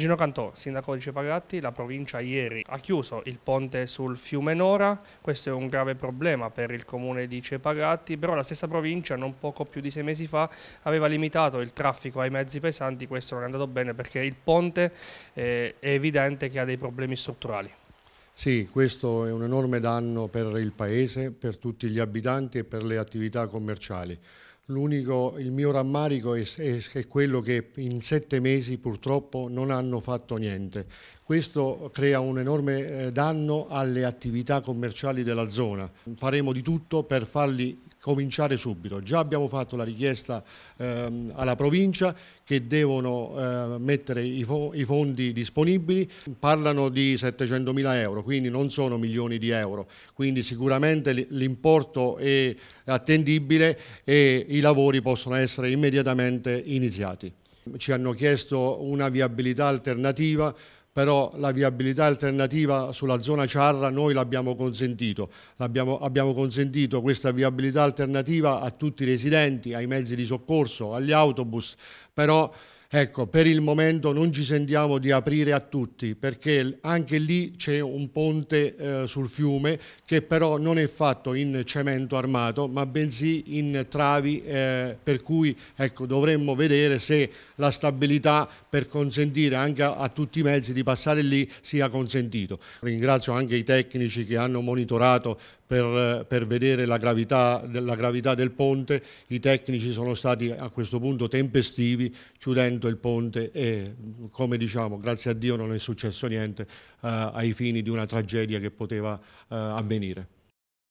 Gino Cantò, sindaco di Cepagatti, la provincia ieri ha chiuso il ponte sul fiume Nora, questo è un grave problema per il comune di Cepagatti, però la stessa provincia non poco più di sei mesi fa aveva limitato il traffico ai mezzi pesanti, questo non è andato bene perché il ponte eh, è evidente che ha dei problemi strutturali. Sì, questo è un enorme danno per il Paese, per tutti gli abitanti e per le attività commerciali. L'unico, il mio rammarico è, è, è, quello che in sette mesi purtroppo non hanno fatto niente. Questo crea un enorme eh, danno alle attività commerciali della zona. Faremo di tutto per farli cominciare subito. Già abbiamo fatto la richiesta ehm, alla provincia che devono eh, mettere i, fo i, fondi disponibili, parlano di 700 mila euro, quindi non sono milioni di euro, quindi sicuramente l'importo è attendibile e i lavori possono essere immediatamente iniziati. Ci hanno chiesto una viabilità alternativa però la viabilità alternativa sulla zona Ciarra noi l'abbiamo consentito, abbiamo consentito questa viabilità alternativa a tutti i residenti, ai mezzi di soccorso, agli autobus, però Ecco, per il momento non ci sentiamo di aprire a tutti perché anche lì c'è un ponte eh, sul fiume che però non è fatto in cemento armato ma bensì in travi eh, per cui ecco, dovremmo vedere se la stabilità per consentire anche a, a tutti i mezzi di passare lì sia consentito. Ringrazio anche i tecnici che hanno monitorato per, per, vedere la gravità, la gravità del ponte, i tecnici sono stati a questo punto tempestivi chiudendo spento il ponte e come diciamo grazie a Dio non è successo niente eh, ai fini di una tragedia che poteva eh, avvenire.